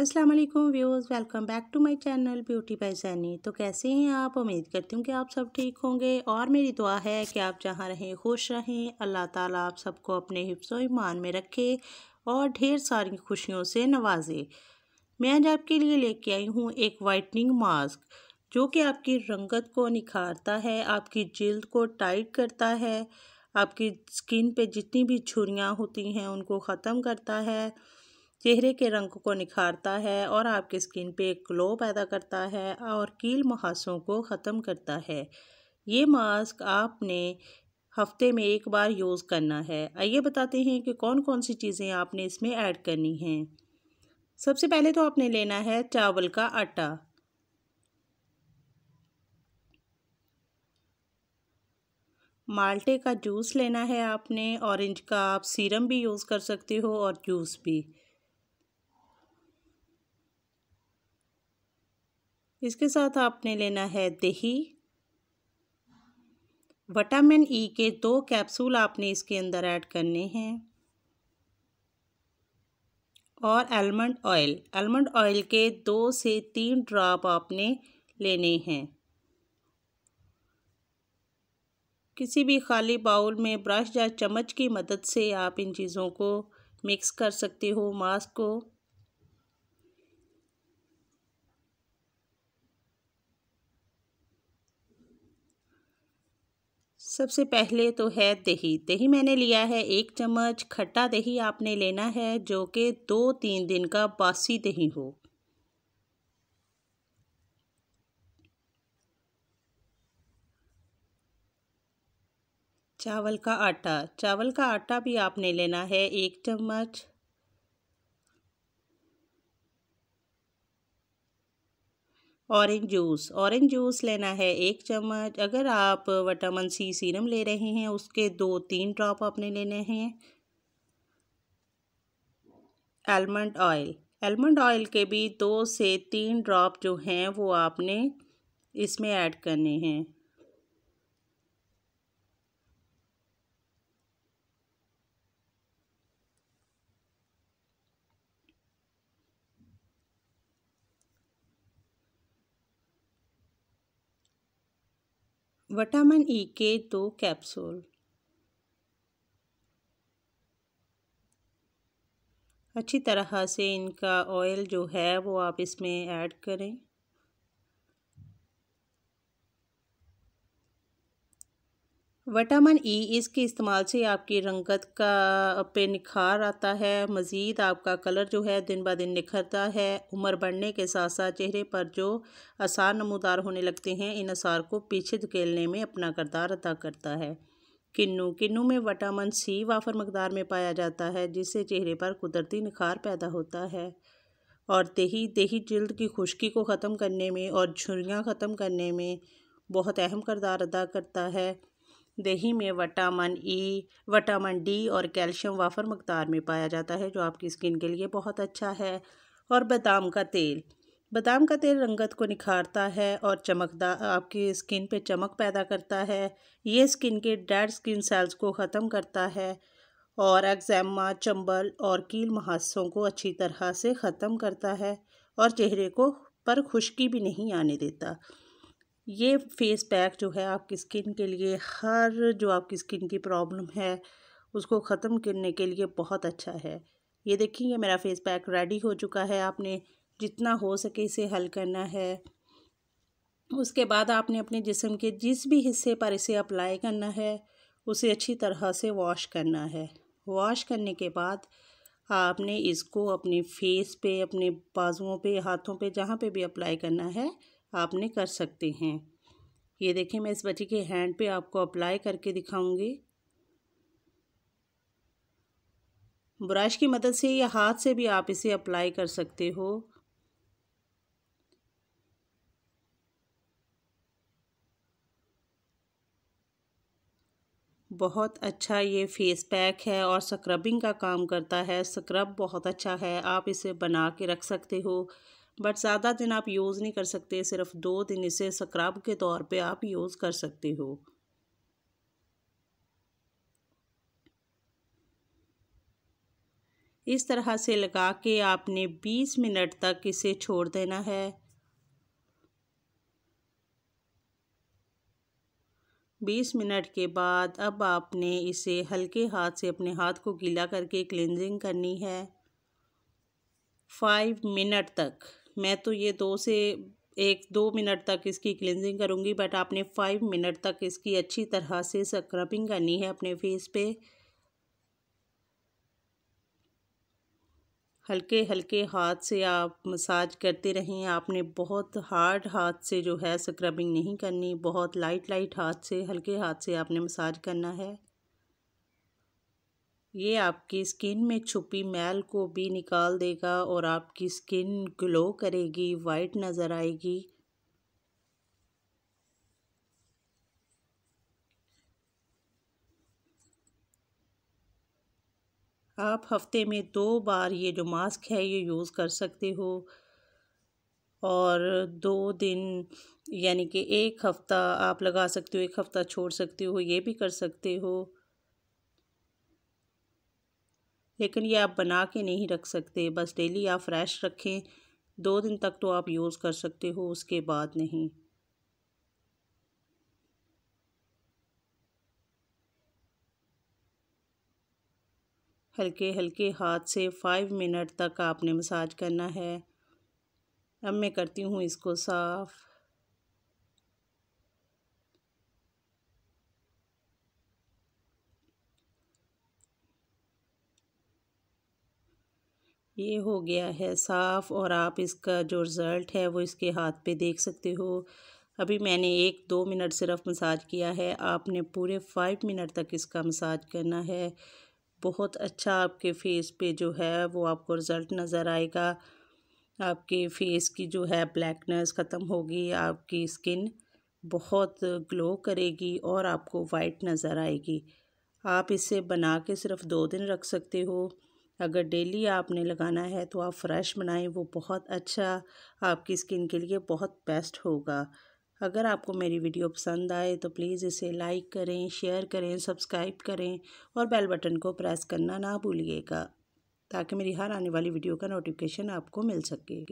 अस्सलाम वालेकुम welcome back to my channel beauty by Saini तो कैसे हैं आप उम्मीद करती हूँ कि आप सब ठीक होंगे और मेरी दुआ है कि आप जहाँ रहें खुश रहें अल्लाह ताला आप सबको अपने हिफ्स ईमान में रखे और ढेर सारी खुशियों से नवाजे मैं आज आपके लिए लेके आई हूँ एक वाइटनिंग मास्क जो कि आपकी रंगत को निखारता है आपकी जल्द को टाइट करता है आपकी स्किन पर जितनी भी छुरियाँ होती हैं उनको ख़त्म करता है चेहरे के रंग को निखारता है और आपके स्किन पे एक ग्लो पैदा करता है और कील मुहासों को ख़त्म करता है ये मास्क आपने हफ्ते में एक बार यूज़ करना है आइए बताते हैं कि कौन कौन सी चीज़ें आपने इसमें ऐड करनी हैं सबसे पहले तो आपने लेना है चावल का आटा माल्टे का जूस लेना है आपने ऑरेंज का आप सीरम भी यूज़ कर सकते हो और जूस भी इसके साथ आपने लेना है दही विटामिन ई के दो कैप्सूल आपने इसके अंदर ऐड करने हैं और आलमंड ऑयल आलमंड ऑयल के दो से तीन ड्रॉप आपने लेने हैं किसी भी खाली बाउल में ब्रश या चम्मच की मदद से आप इन चीज़ों को मिक्स कर सकते हो मास्क को सबसे पहले तो है दही दही मैंने लिया है एक चम्मच खट्टा दही आपने लेना है जो कि दो तीन दिन का बासी दही हो चावल का आटा चावल का आटा भी आपने लेना है एक चम्मच ऑरेंज जूस ऑरेंज जूस लेना है एक चम्मच अगर आप विटामिन सी सीरम ले रहे हैं उसके दो तीन ड्रॉप आपने लेने हैं एलमंड ऑयल आलमंड ऑयल के भी दो से तीन ड्रॉप जो हैं वो आपने इसमें ऐड करने हैं विटामिन ई e के दो कैप्सूल अच्छी तरह से इनका ऑयल जो है वो आप इसमें ऐड करें विटामिन ई e इसके इस्तेमाल से आपकी रंगत का पे निखार आता है मज़ीद आपका कलर जो है दिन ब दिन निखरता है उम्र बढ़ने के साथ साथ चेहरे पर जो आसार नमोदार होने लगते हैं इन आसार को पीछे धकेलने में अपना करदार अदा करता है किन्नू किन्नू में विटामिन सी वाफर मकदार में पाया जाता है जिससे चेहरे पर कुदरती निखार पैदा होता है और दही दही जल्द की खुश्की को ख़त्म करने में और झुरियाँ ख़त्म करने में बहुत अहम करदार अदा करता है दही में vitamin E e, vitamin D और कैल्शियम वाफर मकदार में पाया जाता है जो आपकी स्किन के लिए बहुत अच्छा है और बादाम का तेल बादाम का तेल रंगत को निखारता है और चमकदार आपकी स्किन पे चमक पैदा करता है ये स्किन के डेड स्किन सेल्स को ख़त्म करता है और एक्जैमा चंबल और कील महासों को अच्छी तरह से ख़त्म करता है और चेहरे को पर खुश्की भी नहीं आने देता ये फेस पैक जो है आपकी स्किन के लिए हर जो आपकी स्किन की प्रॉब्लम है उसको ख़त्म करने के लिए बहुत अच्छा है ये देखिए ये मेरा फेस पैक रेडी हो चुका है आपने जितना हो सके इसे हल करना है उसके बाद आपने अपने जिसम के जिस भी हिस्से पर इसे अप्लाई करना है उसे अच्छी तरह से वॉश करना है वॉश करने के बाद आपने इसको अपने फेस पे अपने बाजुओं पे हाथों पे जहाँ पे भी अप्लाई करना है आपने कर सकते हैं ये देखिए मैं इस बच्ची के हैंड पे आपको अप्लाई करके दिखाऊंगी ब्रश की मदद से या हाथ से भी आप इसे अप्लाई कर सकते हो बहुत अच्छा ये फेस पैक है और स्क्रबिंग का काम करता है स्क्रब बहुत अच्छा है आप इसे बना के रख सकते हो बट ज़्यादा दिन आप यूज़ नहीं कर सकते सिर्फ दो दिन इसे स्क्रब के तौर पे आप यूज़ कर सकते हो इस तरह से लगा के आपने 20 मिनट तक इसे छोड़ देना है 20 मिनट के बाद अब आपने इसे हल्के हाथ से अपने हाथ को गीला करके क्लिनजिंग करनी है फाइव मिनट तक मैं तो ये दो से एक दो मिनट तक इसकी क्लिनजिंग करूँगी बट आपने फाइव मिनट तक इसकी अच्छी तरह से स्क्रबिंग करनी है अपने फेस पे हल्के हल्के हाथ से आप मसाज करते रहें आपने बहुत हार्ड हाथ से जो है स्क्रबिंग नहीं करनी बहुत लाइट लाइट हाथ से हल्के हाथ से आपने मसाज करना है ये आपकी स्किन में छुपी मैल को भी निकाल देगा और आपकी स्किन ग्लो करेगी वाइट नज़र आएगी आप हफ्ते में दो बार ये जो मास्क है ये यूज़ कर सकते हो और दो दिन यानी कि एक हफ़्ता आप लगा सकते हो एक हफ़्ता छोड़ सकते हो ये भी कर सकते हो लेकिन ये आप बना के नहीं रख सकते बस डेली आप फ्रेश रखें दो दिन तक तो आप यूज़ कर सकते हो उसके बाद नहीं हल्के हल्के हाथ से फाइव मिनट तक आपने मसाज करना है अब मैं करती हूँ इसको साफ़ ये हो गया है साफ़ और आप इसका जो रिज़ल्ट है वो इसके हाथ पे देख सकते हो अभी मैंने एक दो मिनट सिर्फ मसाज किया है आपने पूरे फाइव मिनट तक इसका मसाज करना है बहुत अच्छा आपके फेस पे जो है वो आपको रिज़ल्ट नज़र आएगा आपके फेस की जो है ब्लैकनेस ख़त्म होगी आपकी स्किन बहुत ग्लो करेगी और आपको वाइट नज़र आएगी आप इसे बना के सिर्फ दो दिन रख सकते हो अगर डेली आपने लगाना है तो आप फ्रेश बनाएं वो बहुत अच्छा आपकी स्किन के लिए बहुत बेस्ट होगा अगर आपको मेरी वीडियो पसंद आए तो प्लीज़ इसे लाइक करें शेयर करें सब्सक्राइब करें और बेल बटन को प्रेस करना ना भूलिएगा ताकि मेरी हर आने वाली वीडियो का नोटिफिकेशन आपको मिल सके